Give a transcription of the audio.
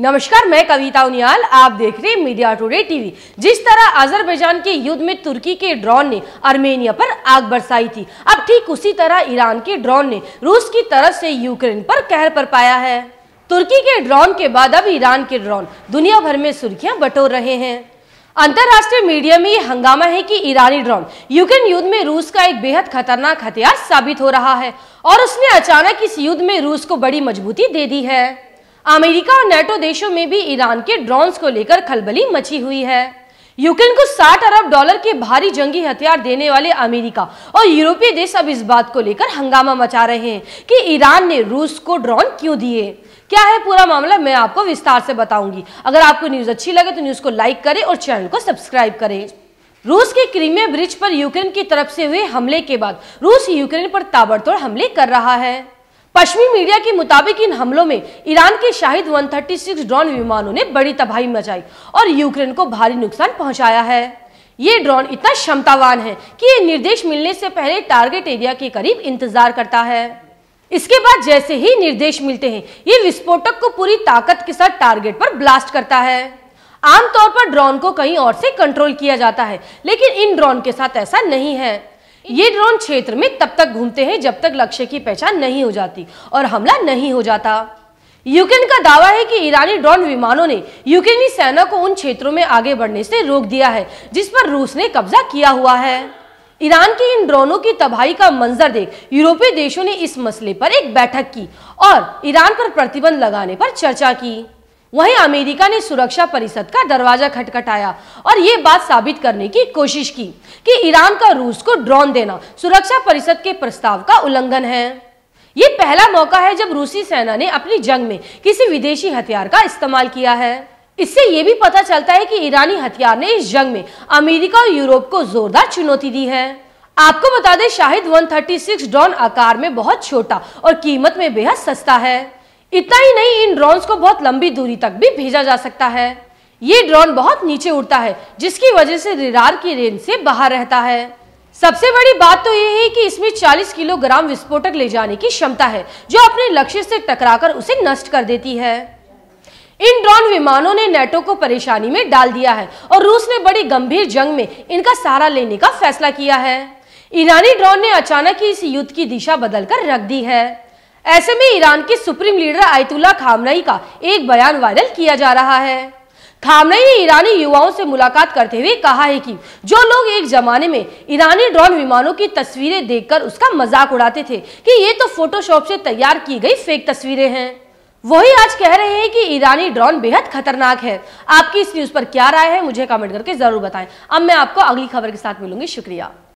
नमस्कार मैं कविता उनियाल आप देख रहे हैं मीडिया टुडे टीवी जिस तरह अजरबैजान के युद्ध में तुर्की के ड्रोन ने आर्मेनिया पर आग बरसाई थी अब ठीक उसी तरह ईरान के ड्रोन ने रूस की तरफ से यूक्रेन पर कहर पर पाया है तुर्की के ड्रोन के बाद अब ईरान के ड्रोन दुनिया भर में सुर्खियां बटोर रहे हैं अंतर्राष्ट्रीय मीडिया में ये हंगामा है कि ईरानी ड्रोन यूक्रेन युद्ध में रूस का एक बेहद खतरनाक हथियार साबित हो रहा है और उसने अचानक इस युद्ध में रूस को बड़ी मजबूती दे दी है अमेरिका और नेटो देशों में भी ईरान के ड्रोन्स को लेकर खलबली मची हुई है यूक्रेन को 60 अरब डॉलर के भारी जंगी हथियार देने वाले अमेरिका और यूरोपीय देश अब इस बात को लेकर हंगामा मचा रहे हैं कि ईरान ने रूस को ड्रोन क्यों दिए क्या है पूरा मामला मैं आपको विस्तार से बताऊंगी अगर आपको न्यूज अच्छी लगे तो न्यूज को लाइक करें और चैनल को सब्सक्राइब करें रूस के क्रीमिया ब्रिज पर यूक्रेन की तरफ से हुए हमले के बाद रूस यूक्रेन पर ताबड़तोड़ हमले कर रहा है पश्चिमी मीडिया के मुताबिक इन हमलों में ईरान के शाहिद 136 ड्रोन विमानों ने बड़ी तबाही मचाई और यूक्रेन को भारी नुकसान पहुंचाया है ये ड्रोन इतना क्षमतावान है कि ये निर्देश मिलने से पहले टारगेट एरिया के करीब इंतजार करता है इसके बाद जैसे ही निर्देश मिलते हैं ये विस्फोटक को पूरी ताकत के साथ टारगेट पर ब्लास्ट करता है आमतौर पर ड्रोन को कहीं और से कंट्रोल किया जाता है लेकिन इन ड्रोन के साथ ऐसा नहीं है ये ड्रोन क्षेत्र में तब तक घूमते हैं जब तक लक्ष्य की पहचान नहीं हो जाती और हमला नहीं हो जाता यूक्रेन का दावा है कि ईरानी ड्रोन विमानों ने यूक्रेनी सेना को उन क्षेत्रों में आगे बढ़ने से रोक दिया है जिस पर रूस ने कब्जा किया हुआ है ईरान की इन ड्रोनों की तबाही का मंजर देख यूरोपीय देशों ने इस मसले पर एक बैठक की और ईरान पर प्रतिबंध लगाने पर चर्चा की वहीं अमेरिका ने सुरक्षा परिषद का दरवाजा खटखटाया और ये बात साबित करने की कोशिश की कि ईरान का रूस को ड्रोन देना सुरक्षा परिषद के प्रस्ताव का उल्लंघन है ये पहला मौका है जब रूसी सेना ने अपनी जंग में किसी विदेशी हथियार का इस्तेमाल किया है इससे ये भी पता चलता है कि ईरानी हथियार ने इस जंग में अमेरिका और यूरोप को जोरदार चुनौती दी है आपको बता दें शाहिद 136 ड्रोन आकार में बहुत छोटा और कीमत में बेहद सस्ता है इतना ही नहीं इन ड्रोन को बहुत लंबी दूरी तक भी भेजा जा सकता है ये ड्रोन बहुत नीचे उड़ता है जिसकी वजह से रिरार की रेंज से बाहर रहता है सबसे बड़ी बात तो ये है कि इसमें 40 किलोग्राम विस्फोटक ले जाने की क्षमता है जो अपने लक्ष्य से टकराकर उसे नष्ट कर देती है इन ड्रोन विमानों ने नेटो को परेशानी में डाल दिया है और रूस ने बड़ी गंभीर जंग में इनका सहारा लेने का फैसला किया है ईरानी ड्रोन ने अचानक ही इस युद्ध की दिशा बदलकर रख दी है ऐसे में ईरान के सुप्रीम लीडर आयतुल्ला खामनई का एक बयान वायरल किया जा रहा है खामनई ने ईरानी युवाओं से मुलाकात करते हुए कहा है कि जो लोग एक जमाने में ईरानी ड्रोन विमानों की तस्वीरें देखकर उसका मजाक उड़ाते थे कि ये तो फोटोशॉप से तैयार की गई फेक तस्वीरें हैं वही आज कह रहे हैं कि ईरानी ड्रोन बेहद खतरनाक है आपकी इस न्यूज पर क्या राय है मुझे कमेंट करके जरूर बताएं अब मैं आपको अगली खबर के साथ मिलूंगी शुक्रिया